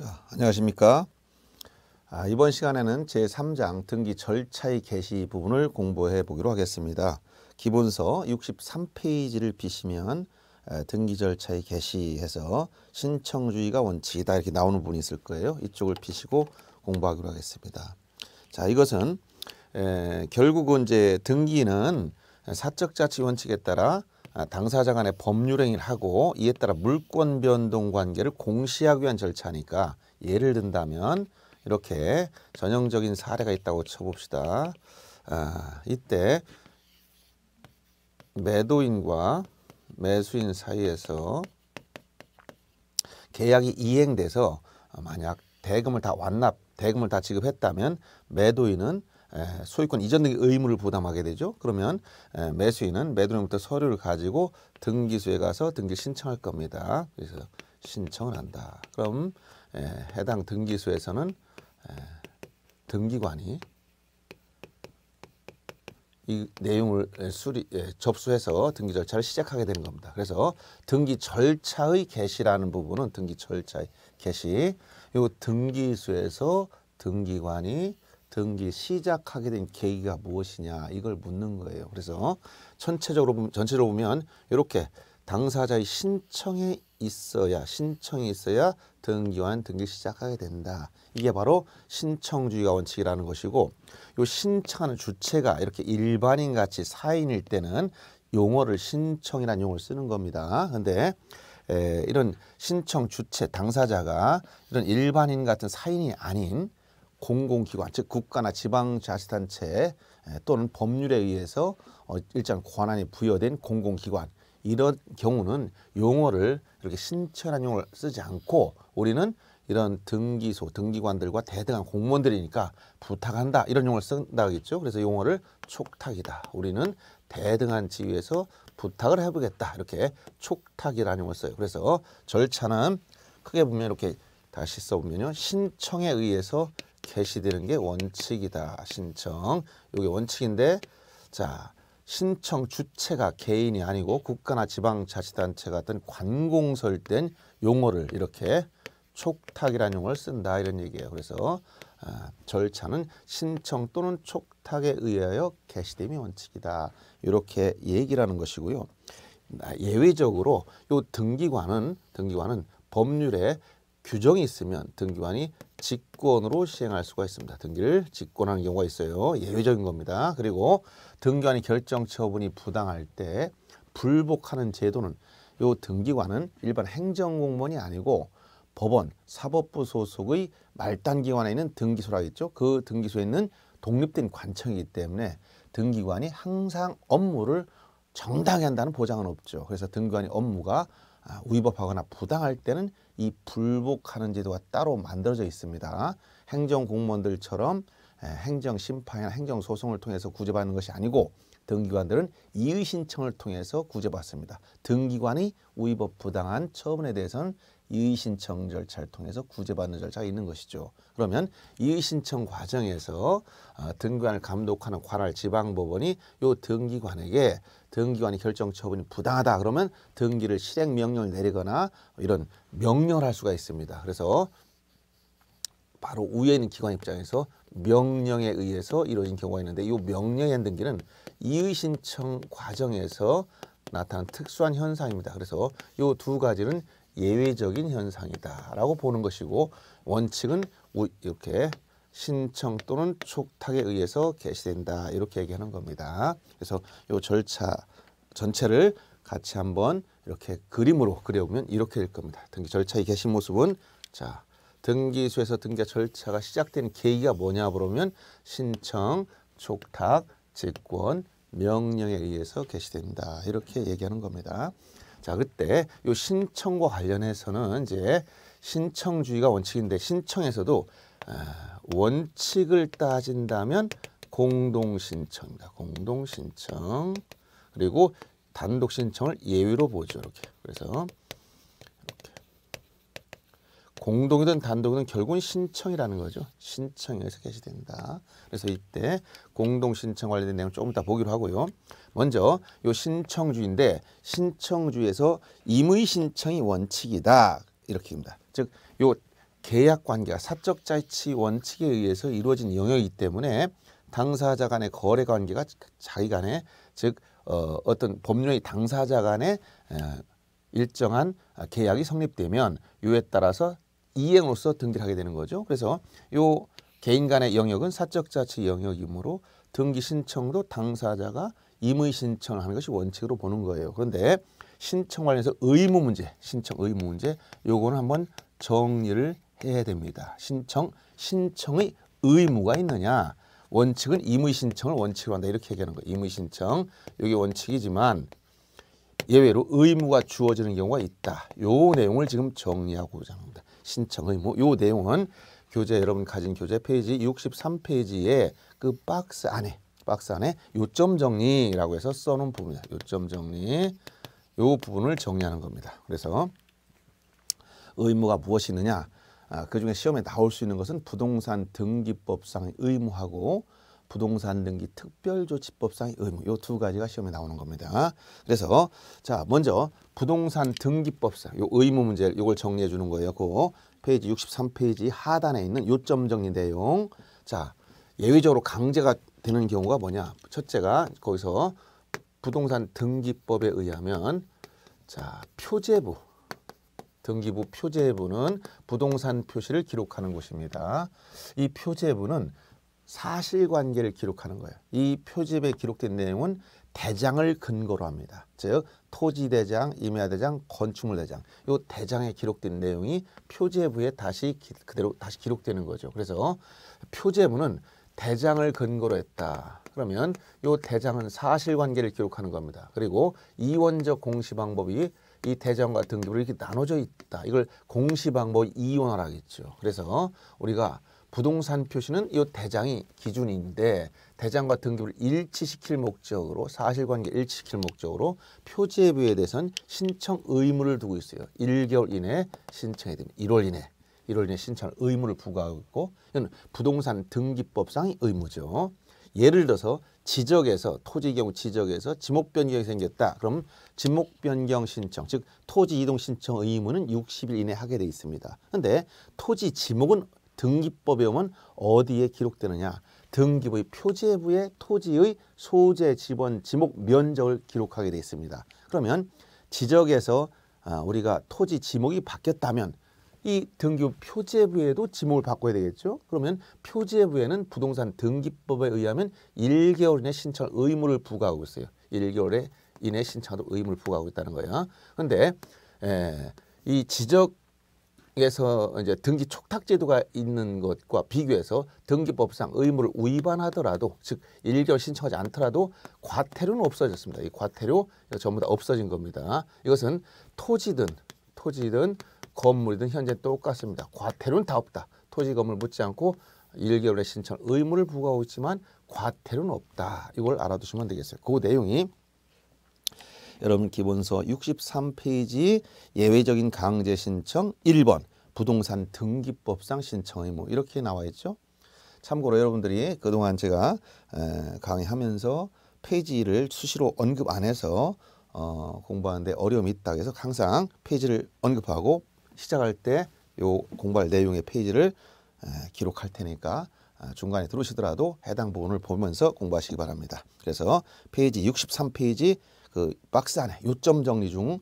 자, 안녕하십니까. 아, 이번 시간에는 제3장 등기 절차의 개시 부분을 공부해 보기로 하겠습니다. 기본서 63페이지를 비시면 등기 절차의 개시해서 신청주의가 원칙이다 이렇게 나오는 부분이 있을 거예요. 이쪽을 피시고 공부하기로 하겠습니다. 자, 이것은 에, 결국은 이제 등기는 사적자치 원칙에 따라 아, 당사자 간의 법률행위를 하고 이에 따라 물권 변동 관계를 공시하기 위한 절차니까 예를 든다면 이렇게 전형적인 사례가 있다고 쳐봅시다. 아, 이때 매도인과 매수인 사이에서 계약이 이행돼서 만약 대금을 다 완납, 대금을 다 지급했다면 매도인은 소유권 이전 등의 의무를 부담하게 되죠. 그러면 매수인은 매도인부터 서류를 가지고 등기소에 가서 등기 신청할 겁니다. 그래서 신청을 한다. 그럼 해당 등기소에서는 등기관이 이 내용을 수리 접수해서 등기 절차를 시작하게 되는 겁니다. 그래서 등기 절차의 개시라는 부분은 등기 절차의 개시, 요 등기소에서 등기관이 등기 시작하게 된 계기가 무엇이냐 이걸 묻는 거예요. 그래서 전체적으로 보면, 전체적으로 보면 이렇게 당사자의 신청에 있어야 신청이 있어야 등기와 등기 시작하게 된다. 이게 바로 신청주의가 원칙이라는 것이고 요 신청하는 주체가 이렇게 일반인 같이 사인일 때는 용어를 신청이라는 용어를 쓰는 겁니다. 근데 에, 이런 신청 주체 당사자가 이런 일반인 같은 사인이 아닌 공공기관 즉 국가나 지방자치단체 예, 또는 법률에 의해서 어, 일정 권한이 부여된 공공기관 이런 경우는 용어를 이렇게 신천한 용어를 쓰지 않고 우리는 이런 등기소, 등기관들과 대등한 공무원들이니까 부탁한다 이런 용어를 쓴다겠죠. 그래서 용어를 촉탁이다. 우리는 대등한 지위에서 부탁을 해보겠다 이렇게 촉탁이라는 용어를 써요. 그래서 절차는 크게 보면 이렇게 다시 써보면요. 신청에 의해서 개시되는 게 원칙이다. 신청. 이게 원칙인데 자 신청 주체가 개인이 아니고 국가나 지방자치단체 같은 관공설된 용어를 이렇게 촉탁이라는 용어를 쓴다 이런 얘기예요. 그래서 아, 절차는 신청 또는 촉탁에 의하여 개시됨이 원칙이다. 이렇게 얘기라는 것이고요. 아, 예외적으로 요 등기관은 등기관은 법률에 규정이 있으면 등기관이 직권으로 시행할 수가 있습니다. 등기를 직권하는 경우가 있어요. 예외적인 겁니다. 그리고 등기관의 결정 처분이 부당할 때 불복하는 제도는 요 등기관은 일반 행정공무원이 아니고 법원, 사법부 소속의 말단기관에 있는 등기소라겠죠. 그 등기소에 있는 독립된 관청이기 때문에 등기관이 항상 업무를 정당히 한다는 보장은 없죠. 그래서 등기관의 업무가 아, 위법하거나 부당할 때는 이 불복하는 제도가 따로 만들어져 있습니다. 행정 공무원들처럼 예, 행정 심판이나 행정 소송을 통해서 구제받는 것이 아니고 등기관들은 이의 신청을 통해서 구제받습니다. 등기관이 우위법 부당한 처분에 대해서는 이의신청 절차를 통해서 구제받는 절차가 있는 것이죠. 그러면 이의신청 과정에서 아, 등기관을 감독하는 관할 지방법원이 요 등기관에게 등기관의 결정 처분이 부당하다 그러면 등기를 실행 명령을 내리거나 이런 명령을 할 수가 있습니다. 그래서 바로 우에 있는 기관 입장에서 명령에 의해서 이루어진 경우가 있는데 이명령의 등기는 이의 신청 과정에서 나타난 특수한 현상입니다. 그래서 이두 가지는 예외적인 현상이다라고 보는 것이고 원칙은 이렇게 신청 또는 촉탁에 의해서 개시된다 이렇게 얘기하는 겁니다. 그래서 이 절차 전체를 같이 한번 이렇게 그림으로 그려보면 이렇게 될 겁니다. 등기 절차의 개시 모습은 자 등기소에서 등기 절차가 시작된 계기가 뭐냐 그러면 신청, 촉탁, 직권, 명령에 의해서 개시된다 이렇게 얘기하는 겁니다. 자, 그때 요 신청과 관련해서는 이제 신청주의가 원칙인데 신청에서도 아, 원칙을 따진다면 공동신청입니다. 공동신청. 그리고 단독신청을 예외로 보죠. 이렇게. 그래서 공동이든 단독이든 결국은 신청이라는 거죠. 신청에서 개시된다. 그래서 이때 공동 신청 관련된 내용 조금 이따 보기로 하고요. 먼저 요 신청주인데 신청주에서 임의 신청이 원칙이다. 이렇게입니다. 즉 요 계약 관계가 사적 자치 원칙에 의해서 이루어진 영역이기 때문에 당사자 간의 거래 관계가 자기 간에 즉 어, 어떤 법률의 당사자 간의 에, 일정한 계약이 성립되면 이에 따라서 이행으로서 등기하게 를 되는 거죠. 그래서 이 개인 간의 영역은 사적 자치 영역이므로 등기 신청도 당사자가 임의 신청을 하는 것이 원칙으로 보는 거예요. 그런데 신청 관련해서 의무 문제, 신청 의무 문제 요거는 한번 정리를 해야 됩니다. 신청, 신청의 의무가 있느냐 원칙은 임의 신청을 원칙으로 한다 이렇게 얘기하는 거예요. 임의 신청 여기 원칙이지만 예외로 의무가 주어지는 경우가 있다. 요 내용을 지금 정리하고자 하는 신청 의무. 뭐, 요 내용은 교재 여러분 가진 교재 페이지 63페이지에 그 박스 안에 박스 안에 요점 정리라고 해서 써놓은 부분이야. 요점 정리 요 부분을 정리하는 겁니다. 그래서 의무가 무엇이 있느냐? 아, 그중에 시험에 나올 수 있는 것은 부동산 등기법상 의무하고 부동산 등기 특별조치법상의 의무 요 두 가지가 시험에 나오는 겁니다. 그래서 자 먼저 부동산 등기법상 요 의무 문제 요걸 정리해 주는 거예요. 그 페이지 63페이지 하단에 있는 요점 정리 내용 자 예외적으로 강제가 되는 경우가 뭐냐 첫째가 거기서 부동산 등기법에 의하면 자 표제부 등기부 표제부는 부동산 표시를 기록하는 곳입니다. 이 표제부는 사실관계를 기록하는 거예요. 이 표집에 기록된 내용은 대장을 근거로 합니다. 즉 토지대장, 임야대장, 건축물대장 이 대장에 기록된 내용이 표제부에 다시 기, 그대로 다시 기록되는 거죠. 그래서 표제부는 대장을 근거로 했다. 그러면 이 대장은 사실관계를 기록하는 겁니다. 그리고 이원적 공시 방법이 이 대장과 등급으로 이렇게 나눠져 있다. 이걸 공시 방법 이원화라했죠 그래서 우리가 부동산 표시는 이 대장이 기준인데 대장과 등급을 일치시킬 목적으로 사실관계 일치시킬 목적으로 표지에비에 대해선 신청 의무를 두고 있어요. 1개월 이내에 신청해야 됩니다. 1월 이내. 1월 이내 신청 의무를 부과하고 고 이건 부동산 등기법상의 의무죠. 예를 들어서 지적에서 토지 경우 지적에서 지목 변경이 생겼다. 그럼 지목 변경 신청, 즉 토지 이동 신청 의무는 60일 이내 하게 돼 있습니다. 그런데 토지 지목은 등기법에 오면 어디에 기록되느냐 등기부의 표제부에 토지의 소재, 지번, 지목, 면적을 기록하게 되어 있습니다. 그러면 지적에서 아, 우리가 토지 지목이 바뀌었다면 이 등기부 표제부에도 지목을 바꿔야 되겠죠. 그러면 표제부에는 부동산 등기법에 의하면 1개월 이내 신청 의무를 부과하고 있어요. 1개월에 이내 신청도 의무를 부과하고 있다는 거예요. 근데 에, 이 지적 기 에서 이제 등기 촉탁 제도가 있는 것과 비교해서 등기법상 의무를 위반하더라도 즉 일결 신청하지 않더라도 과태료는 없어졌습니다. 이 과태료 전부 다 없어진 겁니다. 이것은 토지든 토지든 건물이든 현재 똑같습니다. 과태료는 다 없다. 토지 건물 묻지 않고 일개월의 신청 의무를 부과하고 있지만 과태료는 없다. 이걸 알아두시면 되겠어요. 그 내용이 여러분 기본서 63페이지 예외적인 강제 신청 1번 부동산 등기법상 신청 의무 뭐 이렇게 나와 있죠. 참고로 여러분들이 그동안 제가 강의하면서 페이지를 수시로 언급 안 해서 어, 공부하는데 어려움이 있다 그래서 항상 페이지를 언급하고 시작할 때 요 공부할 내용의 페이지를 에, 기록할 테니까 아, 중간에 들어오시더라도 해당 부분을 보면서 공부하시기 바랍니다. 그래서 페이지 63페이지 그 박스 안에 요점 정리 중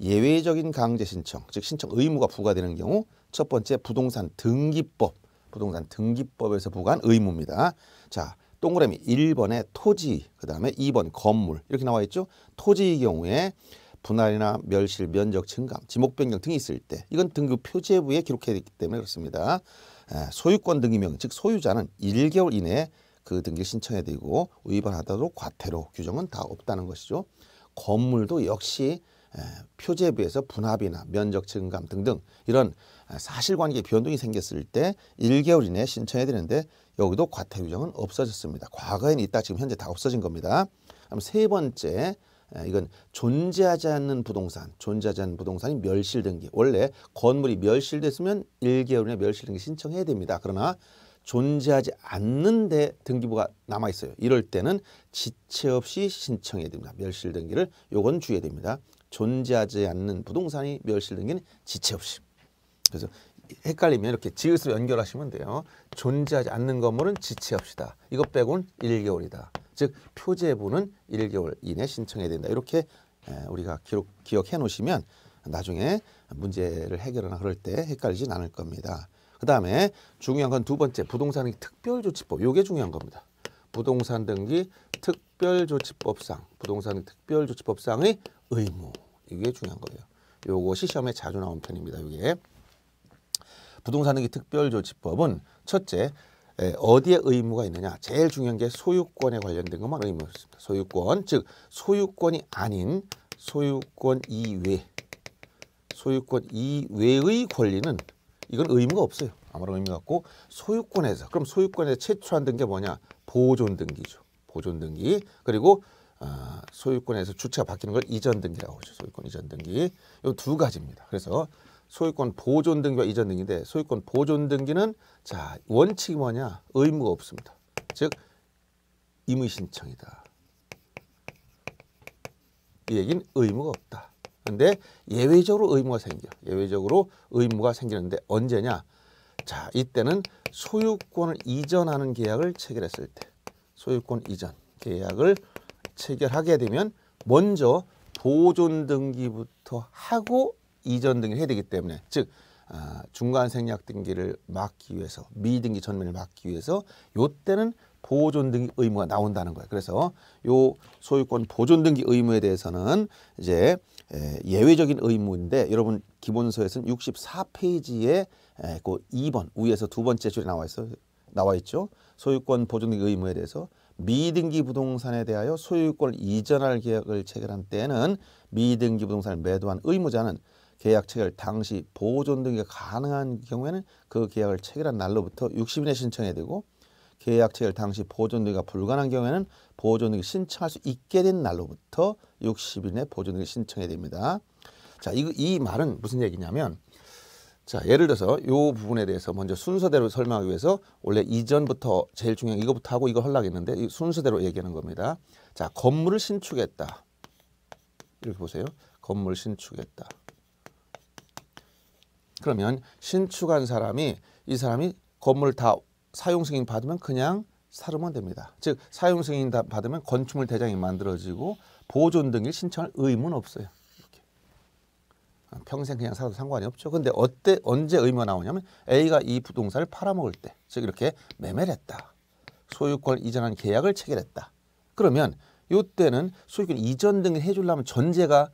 예외적인 강제 신청, 즉 신청 의무가 부과되는 경우 첫 번째 부동산 등기법, 부동산 등기법에서 부과한 의무입니다. 자, 동그라미 1번에 토지, 그다음에 2번 건물 이렇게 나와 있죠. 토지의 경우에 분할이나 멸실, 면적 증감, 지목 변경 등이 있을 때 이건 등급 표제부에 기록해야 되기 때문에 그렇습니다. 예, 소유권 등기명, 즉 소유자는 1개월 이내에 그 등기 신청해야 되고 위반하다라도 과태료 규정은 다 없다는 것이죠. 건물도 역시 표제에 비해서 분합이나 면적 증감 등등 이런 사실관계 변동이 생겼을 때 1개월 이내에 신청해야 되는데 여기도 과태 규정은 없어졌습니다. 과거에는 있다 지금 현재 다 없어진 겁니다. 그럼 세 번째 이건 존재하지 않는 부동산, 존재하지 않는 부동산이 멸실등기. 원래 건물이 멸실됐으면 1개월 이내 에 멸실등기 신청해야 됩니다. 그러나 존재하지 않는데 등기부가 남아 있어요. 이럴 때는 지체 없이 신청해야 됩니다. 멸실 등기를 요건 주의해야 됩니다. 존재하지 않는 부동산이 멸실 등기는 지체 없이. 그래서 헷갈리면 이렇게 지읒으로 연결하시면 돼요. 존재하지 않는 건물은 지체 없이다. 이것 빼곤 1개월이다. 즉 표제부는 1개월 이내 신청해야 된다. 이렇게 우리가 기록, 기억해 놓으시면 나중에 문제를 해결하나 그럴 때 헷갈리진 않을 겁니다. 그다음에 중요한 건 두 번째 부동산 의 특별조치법. 요게 중요한 겁니다. 부동산 등기 특별조치법상 부동산 의 특별조치법상의 의무 이게 중요한 거예요. 요것이 시험에 자주 나온 편입니다. 요게 부동산 등기 특별조치법은 첫째 에, 어디에 의무가 있느냐 제일 중요한 게 소유권에 관련된 것만 의무가 있습니다. 소유권 즉 소유권이 아닌 소유권 이외 소유권 이외의 권리는 이건 의미가 없어요. 아무런 의미가 없고 소유권에서 그럼 소유권에서 최초한 등게 뭐냐? 보존 등기죠. 보존 등기 그리고 어, 소유권에서 주체가 바뀌는 걸 이전 등기라고 하죠. 소유권 이전 등기 이 두 가지입니다. 그래서 소유권 보존 등기와 이전 등기인데 소유권 보존 등기는 자 원칙이 뭐냐? 의무가 없습니다. 즉 임의 신청이다. 이 얘기는 의무가 없다. 근데 예외적으로 의무가 생겨. 예외적으로 의무가 생기는데 언제냐? 자, 이때는 소유권을 이전하는 계약을 체결했을 때. 소유권 이전 계약을 체결하게 되면 먼저 보존 등기부터 하고 이전 등기를 해야 되기 때문에 즉 아, 중간 생략 등기를 막기 위해서 미등기 전면을 막기 위해서 요때는 보존 등기 의무가 나온다는 거예요. 그래서 요 소유권 보존 등기 의무에 대해서는 이제 예, 예외적인 의무인데 여러분 기본서에서는 64페이지에 예, 그 2번 위에서 두 번째 줄에 나와 있어 나와 있죠. 소유권 보존 등 의무에 대해서 미등기 부동산에 대하여 소유권 이전할 계약을 체결한 때는 미등기 부동산을 매도한 의무자는 계약 체결 당시 보존 등이 가능한 경우에는 그 계약을 체결한 날로부터 60일에 신청해야 되고 계약체결 당시 보존등기가 불가능한 경우에는 보존등기 신청할 수 있게 된 날로부터 60일 내 보존등기 신청해야 됩니다. 자, 이, 이 말은 무슨 얘기냐면 자, 예를 들어서 이 부분에 대해서 먼저 순서대로 설명하기 위해서 원래 이전부터 제일 중요한 이거부터 하고 이거 하려고 했는데 이 순서대로 얘기하는 겁니다. 자, 건물을 신축했다. 이렇게 보세요. 건물 신축했다. 그러면 신축한 사람이 이 사람이 건물 다 사용 승인 받으면 그냥 사르면 됩니다. 즉 사용 승인 받으면 건축물 대장이 만들어지고 보존 등일 신청할 의무는 없어요. 이렇게. 아, 평생 그냥 살아도 상관이 없죠. 근데 어때 언제 의무가 나오냐면 A가 이 부동산을 팔아먹을 때, 즉 이렇게 매매를 했다. 소유권 이전한 계약을 체결했다. 그러면 요때는 소유권 이전 등을 해주려면 전제가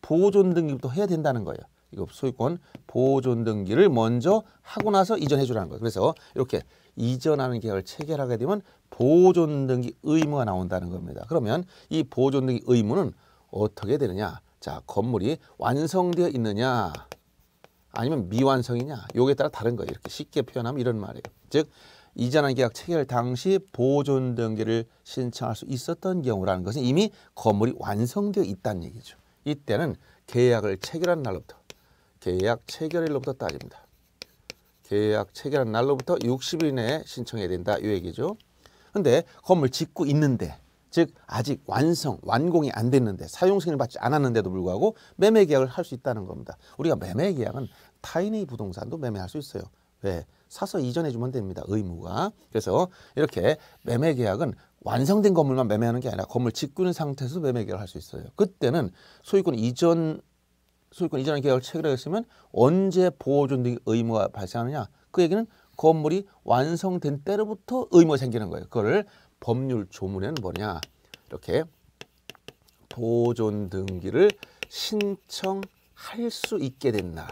보존 등기부터 해야 된다는 거예요. 이거 소유권 보존 등기를 먼저 하고 나서 이전해 주라는 거예요. 그래서 이렇게 이전하는 계약을 체결하게 되면 보존 등기 의무가 나온다는 겁니다. 그러면 이 보존 등기 의무는 어떻게 되느냐? 자, 건물이 완성되어 있느냐? 아니면 미완성이냐? 요에 따라 다른 거예요. 이렇게 쉽게 표현하면 이런 말이에요. 즉 이전한 계약 체결 당시 보존 등기를 신청할 수 있었던 경우라는 것은 이미 건물이 완성되어 있다는 얘기죠. 이때는 계약을 체결한 날로부터 계약 체결일로부터 따집니다. 계약 체결한 날로부터 60일 내에 신청해야 된다 이 얘기죠. 근데 건물 짓고 있는데 즉 아직 완성, 완공이 안 됐는데 사용 승인을 받지 않았는데도 불구하고 매매 계약을 할 수 있다는 겁니다. 우리가 매매 계약은 타인의 부동산도 매매할 수 있어요. 왜? 사서 이전해 주면 됩니다. 의무가. 그래서 이렇게 매매 계약은 완성된 건물만 매매하는 게 아니라 건물 짓고 있는 상태에서 매매 계약을 할 수 있어요. 그때는 소유권 이전 소유권 이전 계약을 체결하였으면 언제 보호존 등 의무가 발생하느냐 그 얘기는 건물이 완성된 때로부터 의무가 생기는 거예요. 그거를 법률 조문에는 뭐냐 이렇게 보존 등기를 신청할 수 있게 된 날,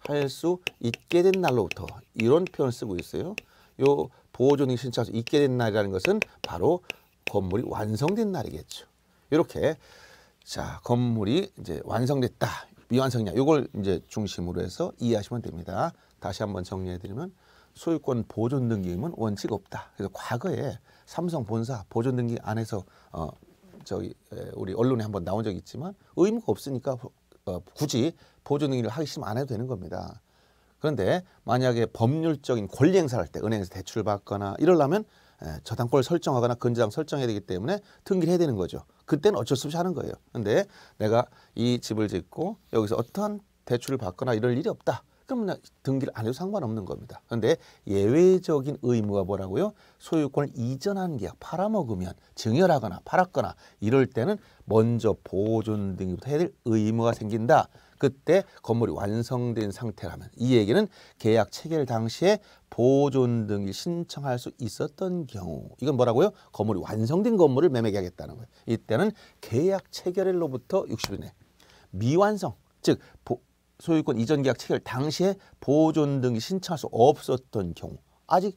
할 수 있게 된 날로부터 이런 표현을 쓰고 있어요. 요 보존 등 신청할 수 있게 된 날이라는 것은 바로 건물이 완성된 날이겠죠. 이렇게 자 건물이 이제 완성됐다 미완성량 이걸 이제 중심으로 해서 이해하시면 됩니다. 다시 한번 정리해드리면 소유권 보존 등기임은 원칙 없다. 그래서 과거에 삼성 본사 보존 등기 안에서 어 저기 우리 언론에 한번 나온 적 있지만 의무가 없으니까 어, 굳이 보존 등기를 하기 싫으면 안 해도 되는 겁니다. 그런데 만약에 법률적인 권리 행사할 때 은행에서 대출 받거나 이러려면 저당권을 설정하거나 근저당 설정해야 되기 때문에 등기를 해야 되는 거죠. 그때는 어쩔 수 없이 하는 거예요. 근데 내가 이 집을 짓고 여기서 어떠한 대출을 받거나 이럴 일이 없다. 그러면 등기를 안 해도 상관없는 겁니다. 그런데 예외적인 의무가 뭐라고요? 소유권을 이전한 계약, 팔아먹으면 증여하거나 팔았거나 이럴 때는 먼저 보존 등기부터 해야 될 의무가 생긴다. 그때 건물이 완성된 상태라면 이 얘기는 계약 체결 당시에 보존 등이 신청할 수 있었던 경우 이건 뭐라고요? 건물이 완성된 건물을 매매하겠다는 거예요. 이때는 계약 체결일로부터 60일 내 미완성 즉 보, 소유권 이전 계약 체결 당시에 보존 등이 신청할 수 없었던 경우 아직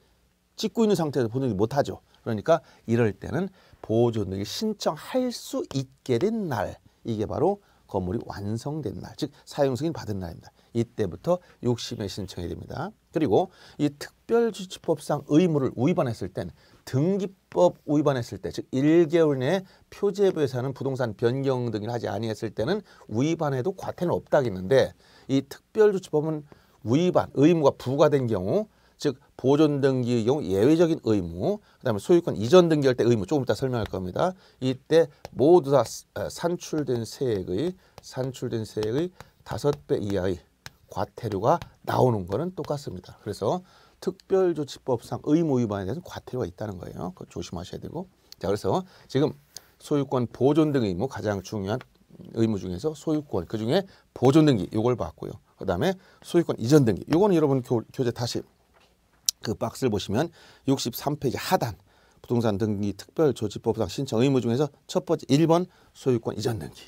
찍고 있는 상태에서 보존이 못하죠. 그러니까 이럴 때는 보존등이 신청할 수 있게 된 날 이게 바로 건물이 완성된 날, 즉 사용 승인 받은 날입니다. 이때부터 욕심회 신청이 됩니다. 그리고 이 특별주치법상 의무를 위반했을 때는 등기법 위반했을 때, 즉 1개월 내에 표제부에서 는 부동산 변경 등을 하지 아니했을 때는 위반해도 과태는 없다겠는데 이 특별조치법은 위반, 의무가 부과된 경우 즉 보존 등기의 경우 예외적인 의무, 그다음에 소유권 이전 등기할 때 의무 조금 이따 설명할 겁니다. 이때 모두 다 아, 산출된 세액의 산출된 세액의 다섯 배 이하의 과태료가 나오는 거는 똑같습니다. 그래서 특별조치법상 의무 위반에 대해서 과태료가 있다는 거예요. 그 조심하셔야 되고. 자, 그래서 지금 소유권 보존 등 의무 가장 중요한 의무 중에서 소유권 그중에 보존 등기 이걸 봤고요. 그다음에 소유권 이전 등기 이거는 여러분 교, 교재 다시 그 박스를 보시면 63페이지 하단 부동산 등기 특별 조치법상 신청 의무 중에서 첫 번째 1번 소유권 이전 등기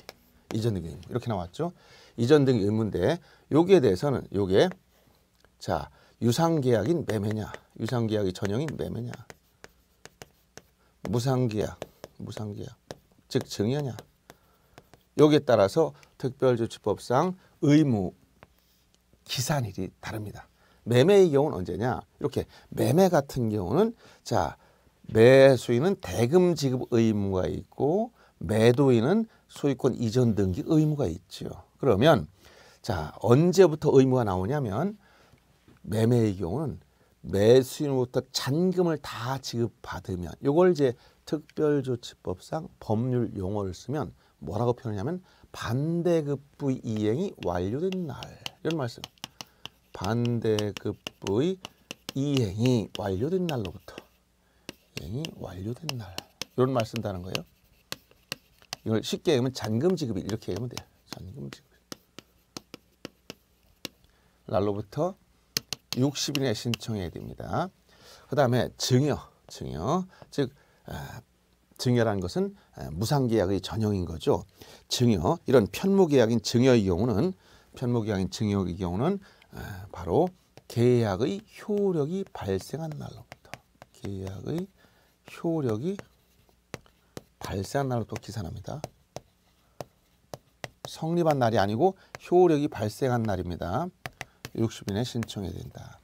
이전 등기 이렇게 나왔죠. 이전 등기 의무인데 여기에 대해서는 요게 자 유상계약인 매매냐 유상계약이 전형인 매매냐 무상계약 무상계약 즉 증여냐 여기에 따라서 특별조치법상 의무 기산일이 다릅니다. 매매의 경우는 언제냐? 이렇게 매매 같은 경우는 자 매수인은 대금 지급 의무가 있고 매도인은 소유권 이전 등기 의무가 있지요. 그러면 자 언제부터 의무가 나오냐면 매매의 경우는 매수인으로부터 잔금을 다 지급받으면 요걸 이제 특별조치법상 법률 용어를 쓰면 뭐라고 표현하냐면 반대급부 이행이 완료된 날 이런 말씀 반대급의 부 이행이 완료된 날로부터 이행이 완료된 날 이런 말 쓴다는 거예요. 이걸 쉽게 얘기하면 잔금지급일 이렇게 얘기하면 돼요. 잔금지급일 날로부터 60일에 신청해야 됩니다. 그 다음에 증여 증여 즉 아, 증여란 것은 아, 무상계약의 전형인 거죠. 증여 이런 편모계약인 증여의 경우는 편모계약인 증여의 경우는 예, 바로 계약의 효력이 발생한 날로부터 계약의 효력이 발생한 날로부터 기산합니다. 성립한 날이 아니고 효력이 발생한 날입니다. 60인에 신청해야 된다.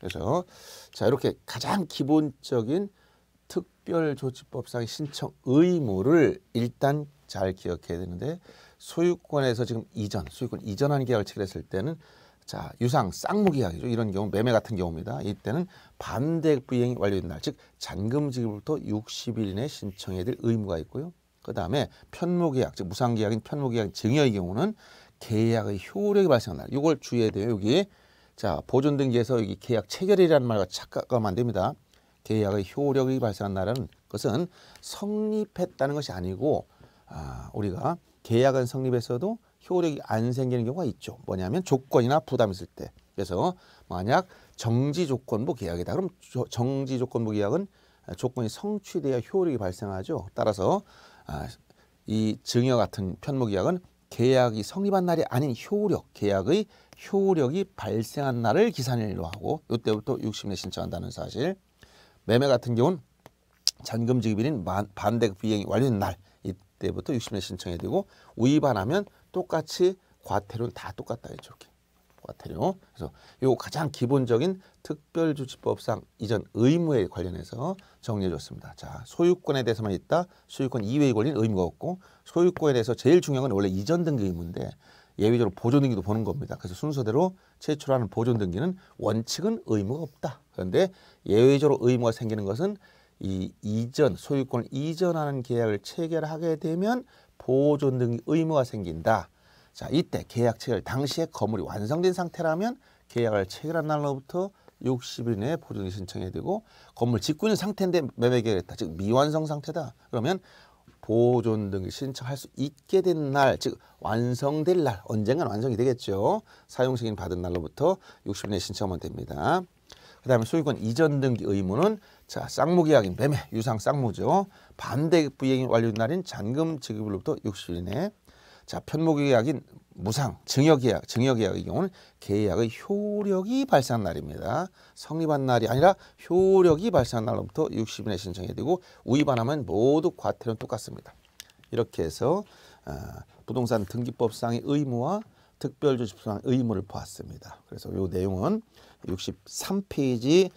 그래서 자 이렇게 가장 기본적인 특별조치법상의 신청 의무를 일단 잘 기억해야 되는데 소유권에서 지금 이전, 소유권 이전한 계약을 체결했을 때는 자, 유상, 쌍무 계약이죠. 이런 경우 매매 같은 경우입니다. 이때는 반대 부행이 완료된 날, 즉 잔금 지급부터 60일 이내 신청해야 될 의무가 있고요. 그다음에 편무 계약, 즉 무상 계약인 편무 계약 증여의 경우는 계약의 효력이 발생한 날. 이걸 주의해야 돼요. 여기 자, 보존 등기에서 여기 계약 체결이라는 말과 착각하면 안 됩니다. 계약의 효력이 발생한 날은 그 것은 성립했다는 것이 아니고 아, 우리가 계약은 성립했어도 효력이 안 생기는 경우가 있죠. 뭐냐면 조건이나 부담 있을 때. 그래서 만약 정지 조건부 계약이다. 그럼 정지 조건부 계약은 조건이 성취돼야 효력이 발생하죠. 따라서 아, 이 증여 같은 편모 계약은 계약이 성립한 날이 아닌 효력 계약의 효력이 발생한 날을 기산일로 하고 이때부터 60일 신청한다는 사실. 매매 같은 경우는 잔금 지급일인 반대급 그 비행이 완료된 날 이때부터 60일 신청해야 되고 위반하면 똑같이 과태료는 다 똑같다 이렇게 과태료. 그래서 요 가장 기본적인 특별조치법상 이전 의무에 관련해서 정리해 줬습니다. 자 소유권에 대해서만 있다. 소유권 이외의 권리는 의무가 없고 소유권에 대해서 제일 중요한 건 원래 이전 등기 의무인데 예외적으로 보존등기도 보는 겁니다. 그래서 순서대로 제출하는 보존등기는 원칙은 의무가 없다. 그런데 예외적으로 의무가 생기는 것은 이 이전 소유권 이전하는 계약을 체결하게 되면 보존 등의 의무가 생긴다. 자, 이때 계약 체결 당시에 건물이 완성된 상태라면 계약을 체결한 날로부터 60일 내에 보존을 신청해야 되고 건물 짓고 있는 상태인데 매매 계약했다. 즉 미완성 상태다. 그러면 보존 등을 신청할 수 있게 된 날, 즉 완성될 날, 언젠간 완성이 되겠죠. 사용 승인 받은 날로부터 60일 내에 신청하면 됩니다. 그 다음에 소유권 이전 등기 의무는 자 쌍무 계약인 매매, 유상 쌍무죠. 반대 부행이 완료된 날인 잔금 지급일로부터 60일 이내 자 편목계약인 무상 증여계약 증여계약의 경우는 계약의 효력이 발생한 날입니다. 성립한 날이 아니라 효력이 발생한 날로부터 60일 내 신청이 되고 위반 하면 모두 과태료는 똑같습니다. 이렇게 해서 어, 부동산 등기법상의 의무와 특별조치법상의 의무를 보았습니다. 그래서 이 내용은 63페이지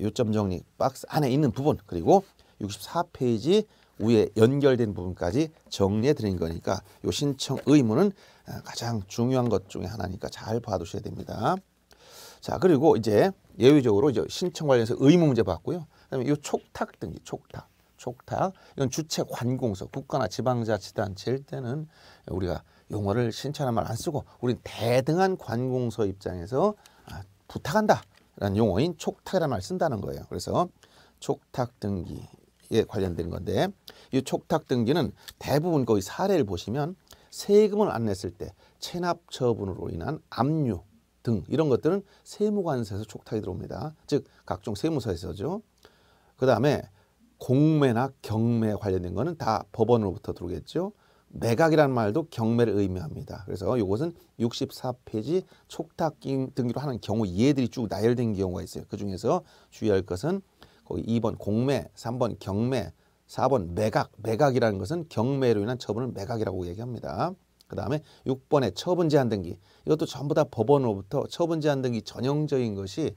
요점 정리 박스 안에 있는 부분 그리고 64페이지 위에 연결된 부분까지 정리해 드린 거니까 요 신청 의무는 아, 가장 중요한 것 중에 하나니까 잘 봐두셔야 됩니다. 자 그리고 이제 예외적으로 이제 신청 관련해서 의무 문제 봤고요. 그다음에 요 촉탁 등기 촉탁 촉탁 이건 주체 관공서 국가나 지방자치단체일 때는 우리가 용어를 신청한 말 안 쓰고 우린 대등한 관공서 입장에서 아, 부탁한다라는 용어인 촉탁이라는 말 쓴다는 거예요. 그래서 촉탁 등기 예, 관련된 건데 이 촉탁 등기는 대부분 거의 사례를 보시면 세금을 안 냈을 때 체납 처분으로 인한 압류 등 이런 것들은 세무관서에서 촉탁이 들어옵니다. 즉 각종 세무서에서죠. 그 다음에 공매나 경매 관련된 거는 다 법원으로부터 들어오겠죠. 매각이란 말도 경매를 의미합니다. 그래서 이것은 64페이지 촉탁 등기로 하는 경우 이해들이 쭉 나열된 경우가 있어요. 그중에서 주의할 것은 거기 2번 공매, 3번 경매, 4번 매각. 매각이라는 것은 경매로 인한 처분을 매각이라고 얘기합니다. 그 다음에 6번의 처분 제한 등기. 이것도 전부 다 법원으로부터 처분 제한 등기 전형적인 것이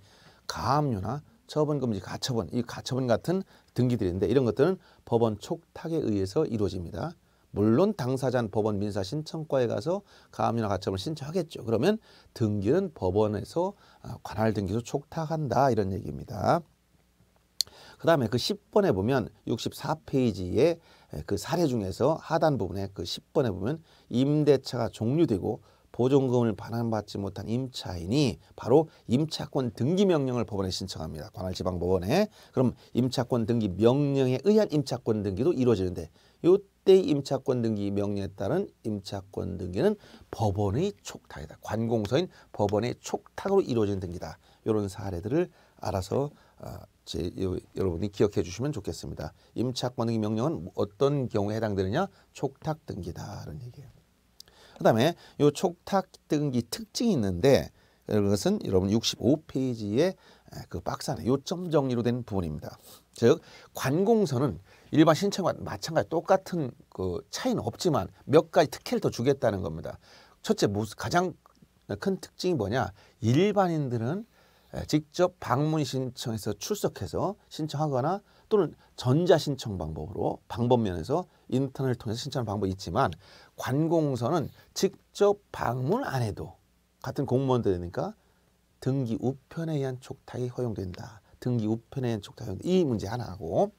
가압류나 처분금지 가처분, 이 가처분 같은 등기들인데 이런 것들은 법원 촉탁에 의해서 이루어집니다. 물론 당사자는 법원 민사 신청과에 가서 가압류나 가처분 신청하겠죠. 그러면 등기는 법원에서 아, 관할 등기로 촉탁한다 이런 얘기입니다. 그 다음에 그 10번에 보면 64페이지에 그 사례 중에서 하단 부분에 그 10번에 보면 임대차가 종료되고 보증금을 반환받지 못한 임차인이 바로 임차권 등기 명령을 법원에 신청합니다. 관할지방법원에. 그럼 임차권 등기 명령에 의한 임차권 등기도 이루어지는데 이때 임차권 등기 명령에 따른 임차권 등기는 법원의 촉탁이다. 관공서인 법원의 촉탁으로 이루어진 등기다. 이런 사례들을 알아서 어, 제, 여러분이 기억해 주시면 좋겠습니다. 임차권등기 명령은 어떤 경우에 해당되느냐? 촉탁등기다 라는 얘기예요. 그 다음에 이 촉탁등기 특징이 있는데 그것은 여러분 65페이지의 그 박스 안에 요점 정리로 된 부분입니다. 즉 관공서는 일반 신청과 마찬가지 똑같은 그 차이는 없지만 몇 가지 특혜를 더 주겠다는 겁니다. 첫째 가장 큰 특징이 뭐냐 일반인들은 예, 직접 방문 신청에서 출석해서 신청하거나 또는 전자 신청 방법으로 방법면에서 인터넷을 통해서 신청하는 방법이 있지만 관공서는 직접 방문 안 해도 같은 공무원들이니까 등기 우편에 의한 촉탁이 허용된다. 등기 우편에 의한 촉탁이 허용된다. 이 문제 하나하고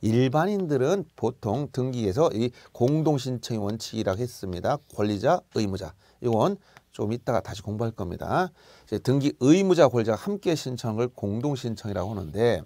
일반인들은 보통 등기에서 이 공동신청의 원칙이라고 했습니다. 권리자, 의무자. 이건 좀 이따가 다시 공부할 겁니다. 이제 등기 의무자 권리자가 함께 신청을 공동 신청이라고 하는데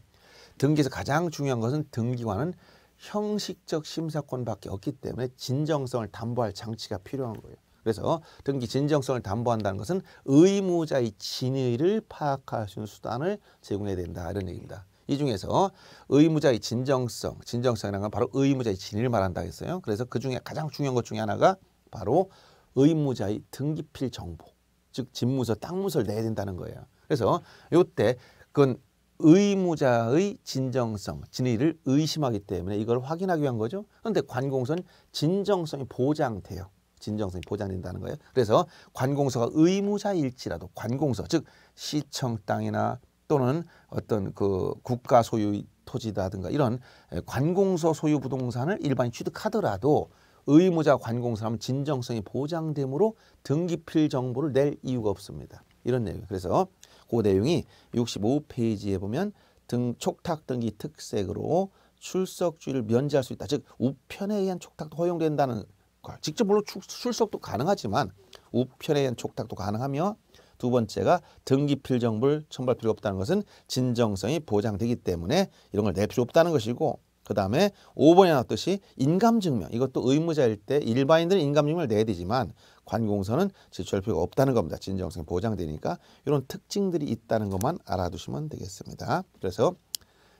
등기에서 가장 중요한 것은 등기관은 형식적 심사권밖에 없기 때문에 진정성을 담보할 장치가 필요한 거예요. 그래서 등기 진정성을 담보한다는 것은 의무자의 진위를 파악할 수 있는 수단을 제공해야 된다 이런 얘기입니다. 이 중에서 의무자의 진정성, 진정성이라는 건 바로 의무자의 진위를 말한다 했어요. 그래서 그 중에 가장 중요한 것 중에 하나가 바로 의무자의 등기필 정보, 즉 집무서, 땅무서를 내야 된다는 거예요. 그래서 요때 그건 의무자의 진정성, 진의를 의심하기 때문에 이걸 확인하기 위한 거죠. 그런데 관공서는 진정성이 보장돼요. 진정성이 보장된다는 거예요. 그래서 관공서가 의무자일지라도 관공서, 즉 시청 땅이나 또는 어떤 그 국가 소유 토지다든가 이런 관공서 소유 부동산을 일반인 취득하더라도 의무자 관공서라면 진정성이 보장되므로 등기필 정보를 낼 이유가 없습니다. 이런 내용. 이 그래서 그 내용이 65페이지에 보면 등 촉탁 등기 특색으로 출석주의를 면제할 수 있다. 즉 우편에 의한 촉탁도 허용된다는 걸. 직접 물론 출석도 가능하지만 우편에 의한 촉탁도 가능하며 두 번째가 등기필 정보를 첨부할 필요 없다는 것은 진정성이 보장되기 때문에 이런 걸 낼 필요 없다는 것이고 그 다음에 5번에 나왔듯이 인감증명 이것도 의무자일 때 일반인들은 인감증명을 내야 되지만 관공서는 제출할 필요가 없다는 겁니다. 진정성이 보장되니까 이런 특징들이 있다는 것만 알아두시면 되겠습니다. 그래서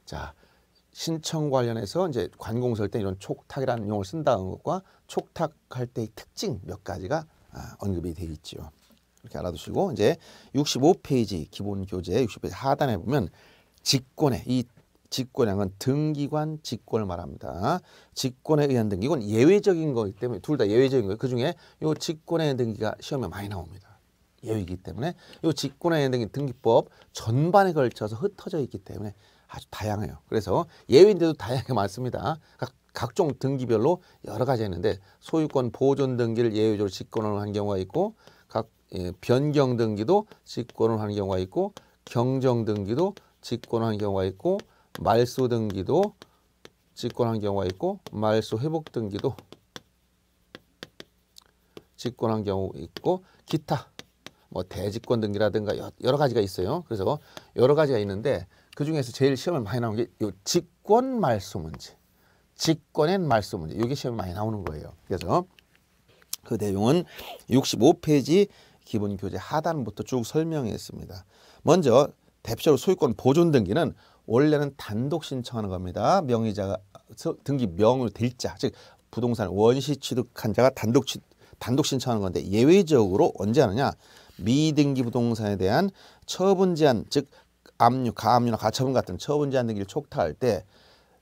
자 신청 관련해서 이제 관공서일 때 이런 촉탁이라는 용어를 쓴다는 것과 촉탁할 때의 특징 몇 가지가 아, 언급이 되어 있지요. 이렇게 알아두시고 이제 65페이지 기본 교재 60페이지 하단에 보면 직권의 이 직권양은 등기관 직권을 말합니다. 직권에 의한 등기, 이 예외적인 거기 때문에 둘 다 예외적인 거예요. 그중에 요 직권에 의한 등기가 시험에 많이 나옵니다. 예외이기 때문에 요 직권에 의한 등기 등기법 전반에 걸쳐서 흩어져 있기 때문에 아주 다양해요. 그래서 예외인데도 다양하게 많습니다. 각, 각종 등기별로 여러 가지 가 있는데 소유권 보존 등기를 예외적으로 직권으로 한 경우가 있고 각 예, 변경 등기도 직권으로 한 경우가 있고 경정 등기도 직권으로 한 경우가 있고 말소 등기도 직권한 경우가 있고 말소 회복 등기도 직권한 경우 있고 기타 뭐 대직권 등기라든가 여러 가지가 있어요. 그래서 여러 가지가 있는데 그 중에서 제일 시험에 많이 나오는 게이 직권 말소 문제, 직권엔 말소 문제 이게 시험에 많이 나오는 거예요. 그래서 그 내용은 65페이지 기본 교재 하단부터 쭉 설명했습니다. 먼저 대표적으로 소유권 보존 등기는 원래는 단독 신청하는 겁니다. 명의자가 등기 명을 들자 즉 부동산 원시 취득한 자가 단독 취, 단독 신청하는 건데 예외적으로 언제 하느냐 미등기 부동산에 대한 처분 제한 즉 압류 가압류나 가처분 같은 처분 제한 등기를 촉탁할 때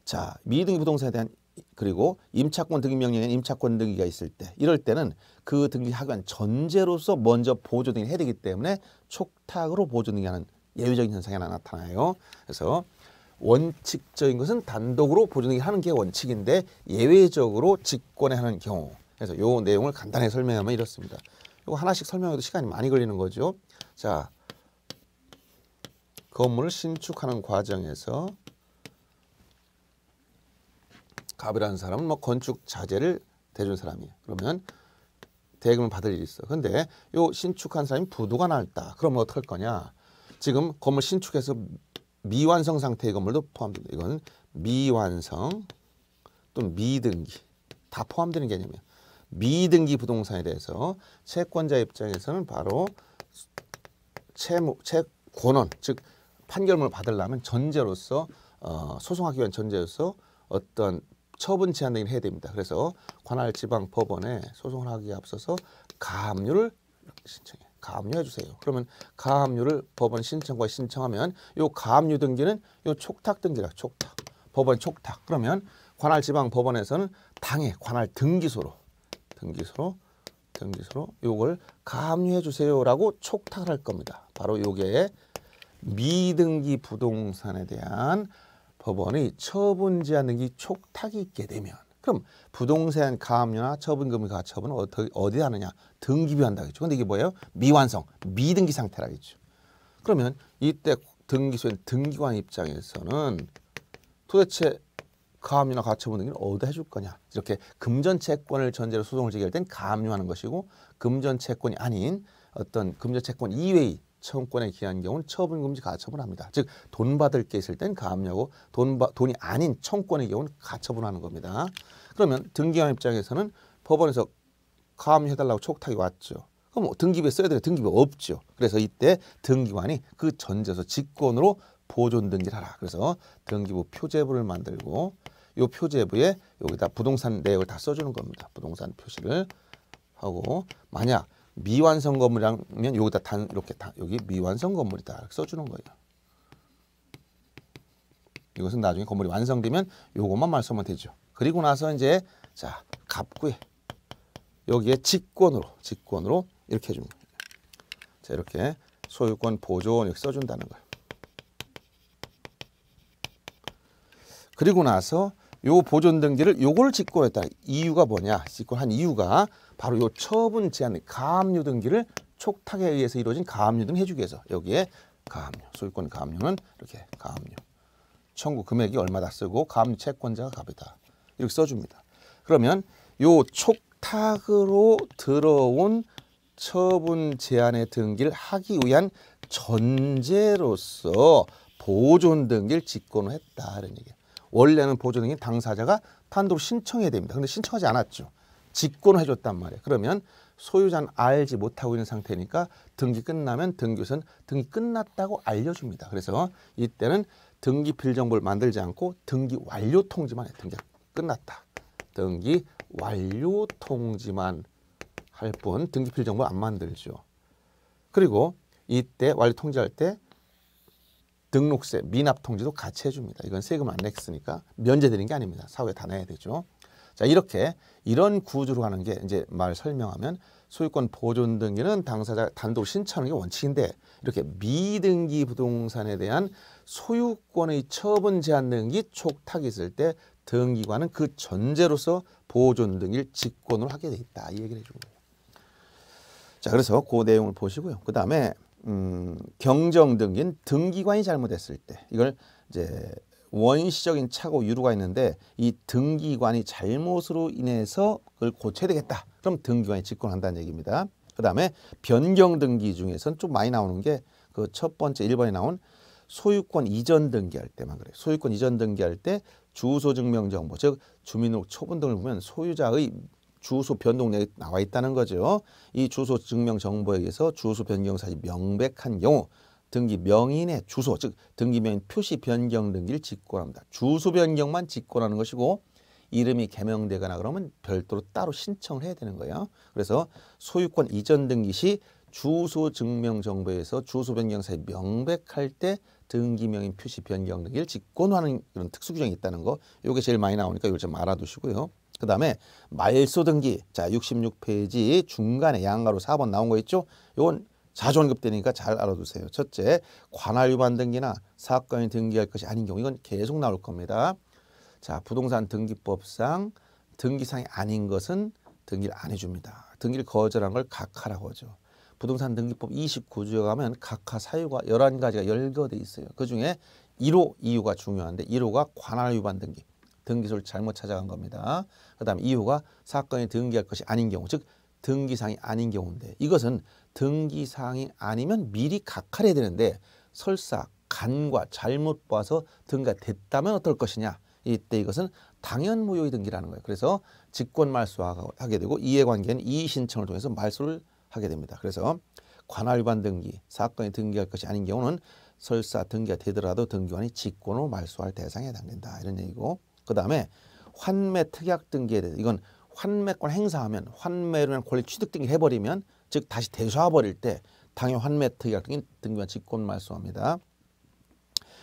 자 미등기 부동산에 대한 그리고 임차권 등기 명령에 임차권 등기가 있을 때 이럴 때는 그 등기 하관 전제로서 먼저 보조 등기 해야 되기 때문에 촉탁으로 보조 등기하는 예외적인 현상이 하나 나타나요. 그래서 원칙적인 것은 단독으로 보증이 하는 게 원칙인데 예외적으로 직권에 하는 경우. 그래서 요 내용을 간단히 설명하면 이렇습니다. 이거 하나씩 설명해도 시간이 많이 걸리는 거죠. 자, 건물을 신축하는 과정에서 갑이라는 사람은 뭐 건축 자재를 대준 사람이에요. 그러면 대금을 받을 일이 있어. 근데 요 신축한 사람이 부도가 났다. 그러면 어떡할 거냐? 지금 건물 신축해서 미완성 상태의 건물도 포함됩니다. 이건 미완성 또는 미등기 다 포함되는 개념이에요. 미등기 부동산에 대해서 채권자 입장에서는 바로 채무, 채권원 즉 판결문을 받으려면 전제로서 어, 소송하기 위한 전제로서 어떤 처분 제한 등을 해야 됩니다. 그래서 관할 지방 법원에 소송을 하기에 앞서서 가압류를 신청해요. 가압류해 주세요. 그러면 가압류를 법원 신청과 신청하면 요 가압류 등기는 요 촉탁 등기라 촉탁. 법원 촉탁. 그러면 관할 지방 법원에서는 당해 관할 등기소로 등기소로 등기소로 요걸 가압류해 주세요라고 촉탁을 할 겁니다. 바로 요게 미등기 부동산에 대한 법원의 처분 제한 등기 촉탁이 있게 되면 그럼 부동산 가압류나 처분금의 가처분은 어디, 어디에 하느냐? 등기부 한다겠죠. 근데 이게 뭐예요? 미완성, 미등기 상태라겠죠. 그러면 이때 등기소인 등기관 입장에서는 도대체 가압류나 가처분 등기는 어디다 해줄 거냐 이렇게 금전채권을 전제로 소송을 제기할 땐 가압류하는 것이고 금전채권이 아닌 어떤 금전채권 이외의 청 채권에 기한 경우는 처분금지 가처분합니다. 즉돈 받을 게 있을 땐 가압류하고 돈 돈이 아닌 청권의 경우는 가처분하는 겁니다. 그러면 등기관 입장에서는 법원에서 가압류해달라고 촉탁이 왔죠. 그럼 뭐 등기부에 써야 되는 등기부 없죠. 그래서 이때 등기관이 그 전제에서 직권으로 보존 등기를 하라. 그래서 등기부 표제부를 만들고 이 표제부에 여기다 부동산 내역을 다 써주는 겁니다. 부동산 표시를 하고 만약 미완성 건물이라면 여기다 단 이렇게 다 여기 미완성 건물이다 써주는 거예요. 이것은 나중에 건물이 완성되면 요것만 말씀하면 되죠. 그리고 나서 이제 자 갑구에 여기에 직권으로 직권으로 이렇게 해줍니다. 자 이렇게 소유권 보존 이렇게 써준다는 거예요. 그리고 나서 요 보존 등기를 요걸 직권했다. 이유가 뭐냐? 직권한 이유가 바로 요 처분 제한 가압류 등기를 촉탁에 의해서 이루어진 가압류 등 해주기 위해서 여기에 가압류 소유권 가압류는 이렇게 가압류 청구 금액이 얼마다 쓰고 가압류 채권자가 갑이다 이렇게 써줍니다. 그러면 요 촉탁으로 들어온 처분 제한의 등기를 하기 위한 전제로서 보존 등기를 직권을 했다 이런 얘기예요. 원래는 보존 등기 당사자가 단독 신청해야 됩니다. 근데 신청하지 않았죠. 직권해줬단 을 말이에요. 그러면 소유자는 알지 못하고 있는 상태니까 등기 끝나면 등기소는 등기 끝났다고 알려줍니다. 그래서 이때는 등기 필정보를 만들지 않고 등기 완료 통지만 해. 요 등기 끝났다. 등기 완료 통지만 할 뿐 등기 필정보 를안 만들죠. 그리고 이때 완료 통지할 때 등록세, 미납 통지도 같이 해줍니다. 이건 세금 안 냈으니까 면제되는 게 아닙니다. 사후에 다 내야 되죠. 자, 이렇게 이런 구조로 하는 게 이제 말 설명하면 소유권 보존 등기는 당사자 단독 신청하는 게 원칙인데 이렇게 미등기 부동산에 대한 소유권의 처분 제한 등기 촉탁이 있을 때 등기관은 그 전제로서 보존 등기를 직권으로 하게 돼 있다 이 얘기를 해주 거예요. 자 그래서 그 내용을 보시고요. 그 다음에 음, 경정 등기는 등기관이 잘못했을 때 이걸 이제 원시적인 차고 유루가 있는데 이 등기관이 잘못으로 인해서 그걸 고쳐야 되겠다. 그럼 등기관이 직권한다는 얘기입니다. 그 다음에 변경 등기 중에서는 좀 많이 나오는 게 그 첫 번째 일번에 나온 소유권 이전 등기할 때만 그래요. 소유권 이전 등기할 때 주소 증명 정보, 즉 주민등록 초본 등을 보면 소유자의 주소 변동 내역이 나와 있다는 거죠. 이 주소 증명 정보에 의해서 주소 변경 사실 명백한 경우 등기 명인의 주소 즉 등기 명인 표시 변경 등기를 직권합니다. 주소 변경만 직권하는 것이고 이름이 개명되거나 그러면 별도로 따로 신청을 해야 되는 거예요. 그래서 소유권 이전 등기 시 주소 증명 정보에서 주소 변경사에 명백할 때 등기명인 표시 변경 등기를 직권하는 그런 특수 규정이 있다는 거 요게 제일 많이 나오니까 이걸 좀 알아두시고요. 그 다음에 말소 등기 자 66페이지 중간에 양가로 4번 나온 거 있죠? 요건 자주 언급되니까 잘 알아두세요. 첫째, 관할 위반 등기나 사건이 등기할 것이 아닌 경우 이건 계속 나올 겁니다. 자, 부동산 등기법상 등기상이 아닌 것은 등기를 안 해줍니다. 등기를 거절한 걸 각하라고 하죠. 부동산 등기법 29조에 가면 각하 사유가 열한 가지가 열거돼 있어요. 그중에 1호 이유가 중요한데 1호가 관할 위반 등기, 등기소를 잘못 찾아간 겁니다. 그다음 2호가 사건이 등기할 것이 아닌 경우, 즉 등기상이 아닌 경우인데 이것은 등기사항이 아니면 미리 각하해야 되는데 설사 간과 잘못 봐서 등가 됐다면 어떨 것이냐 이때 이것은 당연 무효의 등기라는 거예요. 그래서 직권 말소하게 되고 이해관계는 이의신청을 통해서 말소를 하게 됩니다. 그래서 관할 위반 등기, 사건이 등기할 것이 아닌 경우는 설사 등기가 되더라도 등기관이 직권으로 말소할 대상에 해당된다. 이런 얘기고 그 다음에 환매 특약 등기에 대해서 이건 환매권 행사하면 환매로는 권리 취득 등기 해버리면 즉 다시 대수화 버릴 때 당해 환매특약 등이 등기와 직권 말소합니다.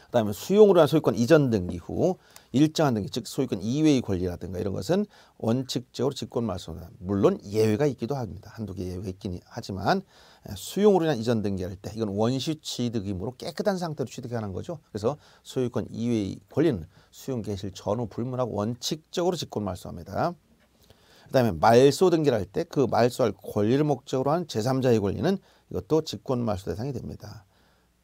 그 다음에 수용으로 한 소유권 이전 등기 후 일정한 등기 즉 소유권 이외의 권리라든가 이런 것은 원칙적으로 직권 말소다. 물론 예외가 있기도 합니다. 한두 개 예외가 있긴 하지만 수용으로 인한 이전 등기할 때 이건 원시 취득임으로 깨끗한 상태로 취득하는 거죠. 그래서 소유권 이외의 권리는 수용 개실 전후 불문하고 원칙적으로 직권 말소합니다. 그다음에 말소 등기를 할 때 그 말소할 권리를 목적으로 한 제3자의 권리는 이것도 직권 말소 대상이 됩니다.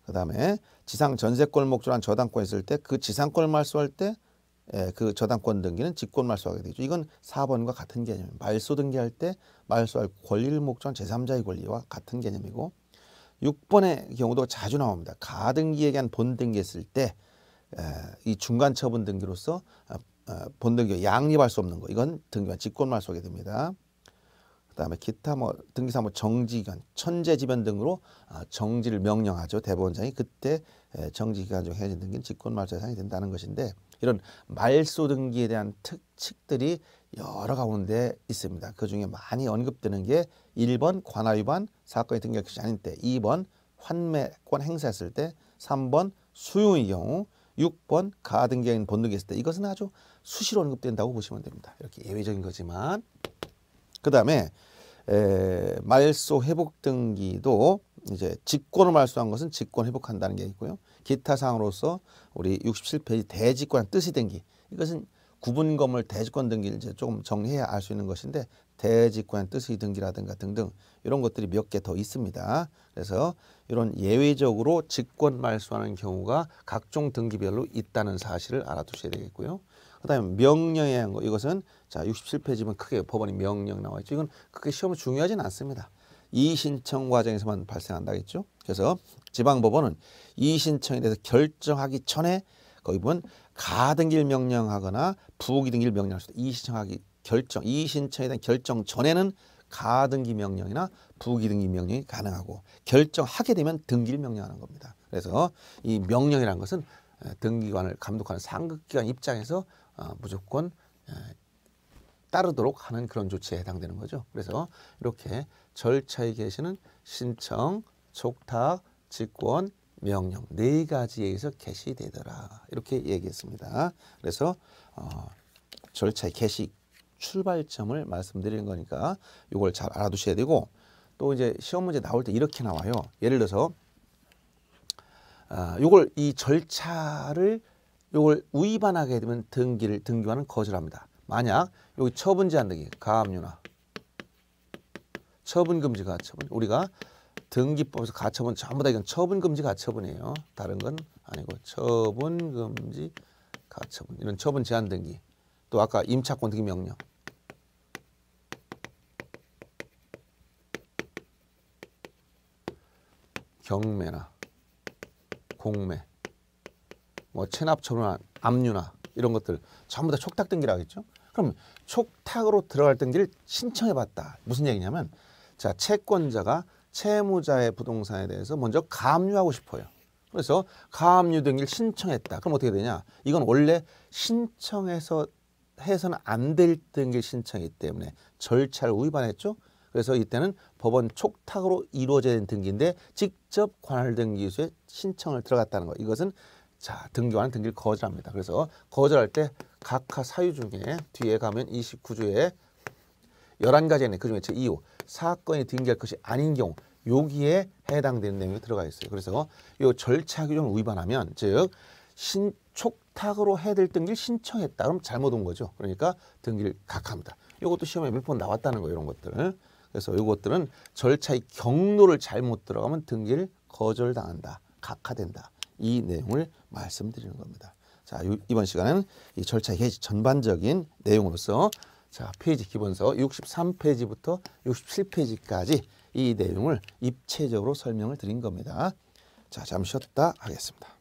그다음에 지상 전세권을 목적으로 한 저당권 있을 때 그 지상권을 말소할 때그 예, 저당권 등기는 직권 말소하게 되죠. 이건 4번과 같은 개념입니다. 말소 등기할 때 말소할 권리를 목적으로 한 제3자의 권리와 같은 개념이고 6번의 경우도 자주 나옵니다. 가등기에 대한 본등기 했을 때이 예, 중간 처분 등기로서 어, 본등교 기 양립할 수 없는 거 이건 등기관 직권만 소개 됩니다. 그다음에 기타 뭐 등기사무 뭐 정지기간 천재지변 등으로 아, 정지를 명령하죠 대법원장이 그때 정지기간 중 해진 등기는 직권말소 대상이 된다는 것인데 이런 말소 등기에 대한 특칙들이 여러 가운데 있습니다. 그중에 많이 언급되는 게 1번 관할위반 사건이 등기할 것이 아닌 때 2번 환매권 행사했을 때 3번 수용의 경우 6번 가등기인 본등기했을 때 이것은 아주 수시로 언급된다고 보시면 됩니다. 이렇게 예외적인 거지만 그 다음에 말소 회복 등기도 이제 직권을 말소한 것은 직권 회복한다는 게 있고요. 기타 사항으로서 우리 67페이지 대직권 뜻이 등기 이것은 구분검을 대직권 등기를 이제 조금 정리해야 알 수 있는 것인데 대직권뜻이 등기라든가 등등 이런 것들이 몇 개 더 있습니다. 그래서 이런 예외적으로 직권 말소하는 경우가 각종 등기별로 있다는 사실을 알아두셔야 되겠고요. 그다음에 명령에 한거 이것은 자 67페이지면 크게 법원이 명령 나와 있죠. 이건 크게 시험에 중요하진 않습니다. 이 신청 과정에서만 발생한다겠죠. 그래서 지방법원은 이 신청에 대해서 결정하기 전에 거기 보면 가등기를 명령하거나 부기등기를 명령할 수 있다. 이 신청하기 결정 이 신청에 대한 결정 전에는 가등기 명령이나 부기등기 명령이 가능하고 결정하게 되면 등기를 명령하는 겁니다. 그래서 이 명령이라는 것은 등기관을 감독하는 상급기관 입장에서 아, 무조건 예, 따르도록 하는 그런 조치에 해당되는 거죠. 그래서 이렇게 절차에 계시는 신청, 촉탁, 직권, 명령 네 가지에 의해서 개시되더라 이렇게 얘기했습니다. 그래서 어, 절차의 개시 출발점을 말씀드리는 거니까 이걸 잘 알아두셔야 되고 또 이제 시험 문제 나올 때 이렇게 나와요. 예를 들어서 아, 이걸 이 절차를 이걸 위반하게 되면 등기를 등교하는 거절합니다. 만약 여기 처분 제한 등기 가압류나 처분 금지 가처분 우리가 등기법에서 가처분 전부 다 이건 처분 금지 가처분이에요. 다른 건 아니고 처분 금지 가처분 이런 처분 제한 등기 또 아까 임차권 등기 명령 경매나 공매 뭐 체납처분 압류나 이런 것들 전부 다 촉탁 등기라 하겠죠. 그럼 촉탁으로 들어갈 등기를 신청해봤다. 무슨 얘기냐면 자 채권자가 채무자의 부동산에 대해서 먼저 가압류하고 싶어요. 그래서 가압류 등기를 신청했다. 그럼 어떻게 되냐? 이건 원래 신청해서 해서는 안 될 등기 신청이기 때문에 절차를 위반했죠. 그래서 이때는 법원 촉탁으로 이루어져야된 등기인데 직접 관할 등기소에 신청을 들어갔다는 거. 이것은 자, 등교하는 등기를 거절합니다. 그래서 거절할 때 각하 사유 중에 뒤에 가면 29조에 11가지에 그중에 제2호 사건이 등기할 것이 아닌 경우 여기에 해당되는 내용이 들어가 있어요. 그래서 이 절차 규정을 위반하면 즉 신촉탁으로 해야 될 등기를 신청했다. 그럼 잘못 온 거죠. 그러니까 등기를 각합니다. 이것도 시험에 몇 번 나왔다는 거예요. 이런 것들. 그래서 이것들은 절차의 경로를 잘못 들어가면 등기를 거절당한다. 각하된다. 이 내용을 말씀드리는 겁니다. 자, 이번 시간은 이 절차 개시 전반적인 내용으로서 자, 페이지 기본서 63페이지부터 67페이지까지 이 내용을 입체적으로 설명을 드린 겁니다. 자, 잠시 쉬었다 하겠습니다.